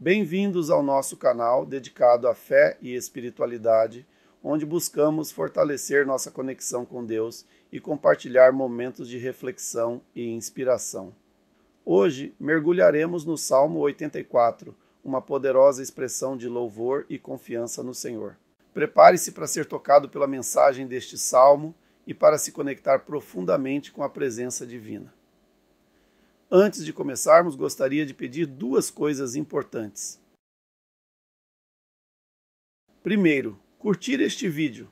Bem-vindos ao nosso canal dedicado à fé e espiritualidade, onde buscamos fortalecer nossa conexão com Deus e compartilhar momentos de reflexão e inspiração. Hoje mergulharemos no Salmo 84, uma poderosa expressão de louvor e confiança no Senhor. Prepare-se para ser tocado pela mensagem deste salmo e para se conectar profundamente com a presença divina. Antes de começarmos, gostaria de pedir duas coisas importantes. Primeiro, curtir este vídeo.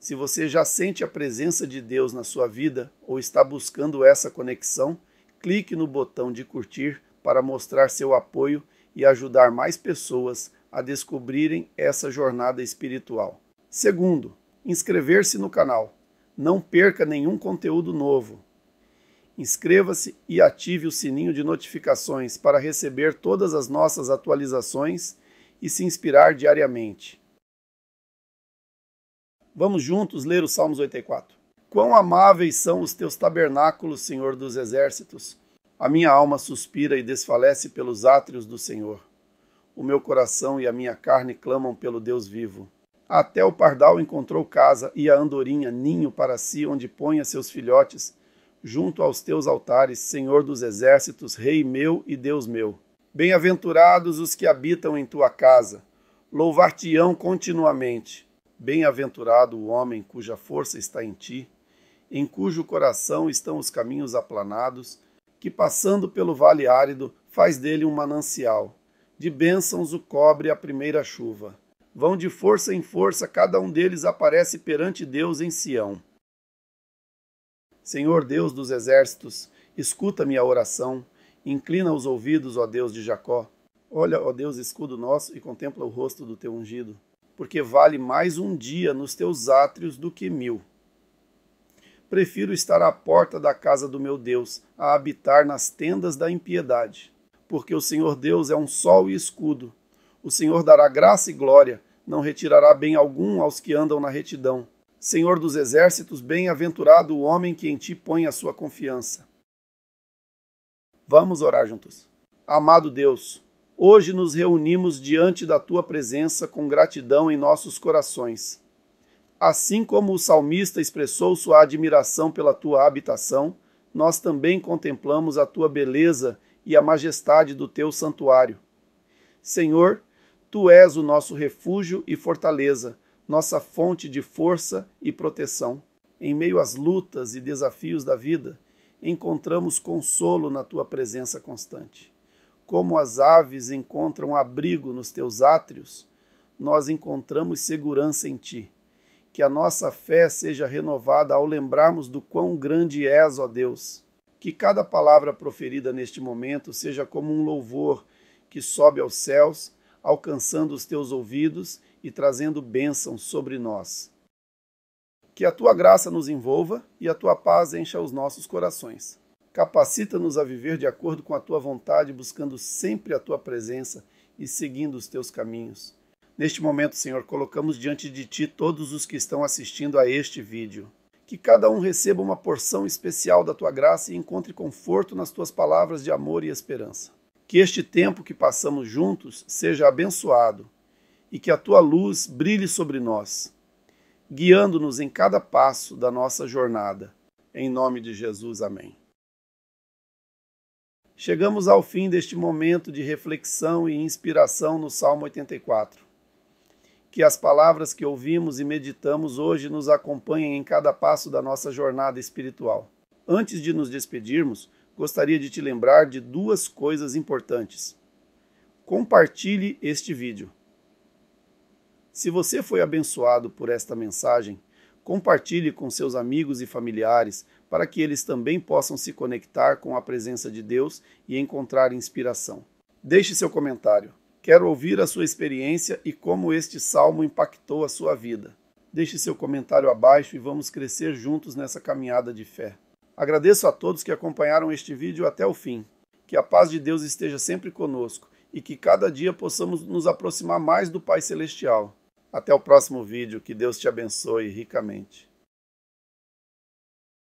Se você já sente a presença de Deus na sua vida ou está buscando essa conexão, clique no botão de curtir para mostrar seu apoio e ajudar mais pessoas a descobrirem essa jornada espiritual. Segundo, inscrever-se no canal. Não perca nenhum conteúdo novo. Inscreva-se e ative o sininho de notificações para receber todas as nossas atualizações e se inspirar diariamente. Vamos juntos ler o Salmos 84. Quão amáveis são os teus tabernáculos, Senhor dos exércitos! A minha alma suspira e desfalece pelos átrios do Senhor. O meu coração e a minha carne clamam pelo Deus vivo. Até o pardal encontrou casa e a andorinha ninho para si, onde ponha seus filhotes junto aos teus altares, Senhor dos exércitos, Rei meu e Deus meu. Bem-aventurados os que habitam em tua casa, louvar-te-ão continuamente. Bem-aventurado o homem cuja força está em ti, em cujo coração estão os caminhos aplanados, que passando pelo vale árido faz dele um manancial. De bênçãos o cobre a primeira chuva. Vão de força em força, cada um deles aparece perante Deus em Sião. Senhor Deus dos exércitos, escuta minha oração, inclina os ouvidos, ó Deus de Jacó. Olha, ó Deus, escudo nosso, e contempla o rosto do teu ungido, porque vale mais um dia nos teus átrios do que mil. Prefiro estar à porta da casa do meu Deus, a habitar nas tendas da impiedade. Porque o Senhor Deus é um sol e escudo. O Senhor dará graça e glória, não retirará bem algum aos que andam na retidão. Senhor dos exércitos, bem-aventurado o homem que em ti põe a sua confiança. Vamos orar juntos. Amado Deus, hoje nos reunimos diante da tua presença com gratidão em nossos corações. Assim como o salmista expressou sua admiração pela tua habitação, nós também contemplamos a tua beleza e a majestade do teu santuário. Senhor, tu és o nosso refúgio e fortaleza nossa fonte de força e proteção. Em meio às lutas e desafios da vida, encontramos consolo na tua presença constante. Como as aves encontram abrigo nos teus átrios, nós encontramos segurança em ti. Que a nossa fé seja renovada ao lembrarmos do quão grande és, ó Deus. Que cada palavra proferida neste momento seja como um louvor que sobe aos céus, alcançando os teus ouvidos e trazendo bênção sobre nós. Que a tua graça nos envolva e a tua paz encha os nossos corações. Capacita-nos a viver de acordo com a tua vontade, buscando sempre a tua presença e seguindo os teus caminhos. Neste momento, Senhor, colocamos diante de ti todos os que estão assistindo a este vídeo. Que cada um receba uma porção especial da tua graça e encontre conforto nas tuas palavras de amor e esperança. Que este tempo que passamos juntos seja abençoado e que a tua luz brilhe sobre nós, guiando-nos em cada passo da nossa jornada. Em nome de Jesus, amém. Chegamos ao fim deste momento de reflexão e inspiração no Salmo 84. Que as palavras que ouvimos e meditamos hoje nos acompanhem em cada passo da nossa jornada espiritual. Antes de nos despedirmos, gostaria de te lembrar de duas coisas importantes. Compartilhe este vídeo. Se você foi abençoado por esta mensagem, compartilhe com seus amigos e familiares para que eles também possam se conectar com a presença de Deus e encontrar inspiração. Deixe seu comentário. Quero ouvir a sua experiência e como este salmo impactou a sua vida. Deixe seu comentário abaixo e vamos crescer juntos nessa caminhada de fé. Agradeço a todos que acompanharam este vídeo até o fim. Que a paz de Deus esteja sempre conosco e que cada dia possamos nos aproximar mais do Pai Celestial. Até o próximo vídeo, que Deus te abençoe ricamente.